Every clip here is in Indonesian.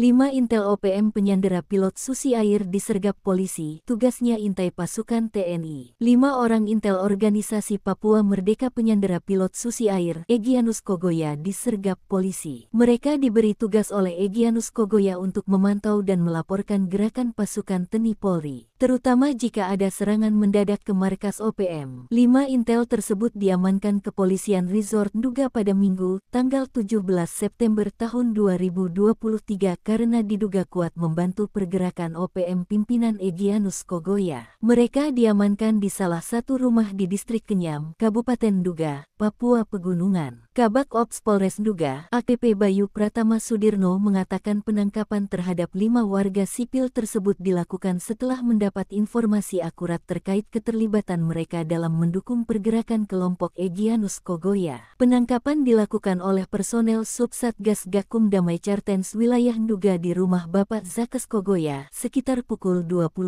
5 Intel OPM penyandera pilot Susi Air disergap polisi, tugasnya intai pasukan TNI. 5 orang Intel organisasi Papua Merdeka penyandera pilot Susi Air, Egyanus Kogoya disergap polisi. Mereka diberi tugas oleh Egyanus Kogoya untuk memantau dan melaporkan gerakan pasukan TNI Polri terutama jika ada serangan mendadak ke markas OPM. Lima intel tersebut diamankan kepolisian resort Duga pada Minggu, tanggal 17 September tahun 2023 karena diduga kuat membantu pergerakan OPM pimpinan Egyanus Kogoya. Mereka diamankan di salah satu rumah di distrik Kenyam, Kabupaten Duga, Papua Pegunungan. Kabak Ops Polres Duga, AKP Bayu Pratama Sudirno mengatakan penangkapan terhadap lima warga sipil tersebut dilakukan setelah mendapat informasi akurat terkait keterlibatan mereka dalam mendukung pergerakan kelompok Egyanus Kogoya. Penangkapan dilakukan oleh personel Subsatgas Gakum Damai Chartens wilayah Duga di rumah Bapak Zakes Kogoya sekitar pukul 21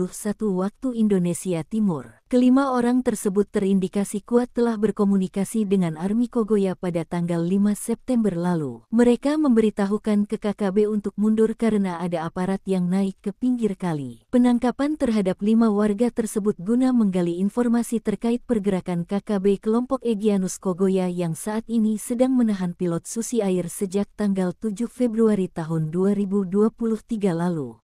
waktu Indonesia Timur. Kelima orang tersebut terindikasi kuat telah berkomunikasi dengan Army Kogoya pada tanggal 5 September lalu. Mereka memberitahukan ke KKB untuk mundur karena ada aparat yang naik ke pinggir kali. Penangkapan terhadap lima warga tersebut guna menggali informasi terkait pergerakan KKB kelompok Egyanus Kogoya yang saat ini sedang menahan pilot Susi Air sejak tanggal 7 Februari tahun 2023 lalu.